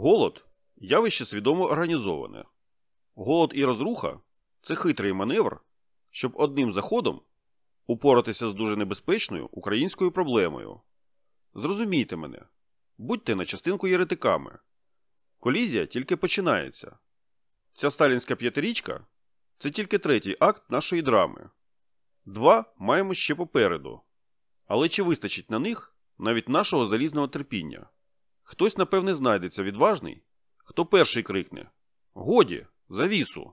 Голод явище свідомо організоване. Голод і розруха це хитрий маневр, щоб одним заходом упоратися з дуже небезпечною українською проблемою. Зрозумійте мене, будьте на частинку єретиками. Колізія тільки починається. Ця сталінська п'ятирічка це тільки третій акт нашої драми. Два маємо ще попереду. Але чи вистачить на них навіть нашого залізного терпіння? Хтось, напевне, знайдеться відважний, хто перший крикне Годі, завісу!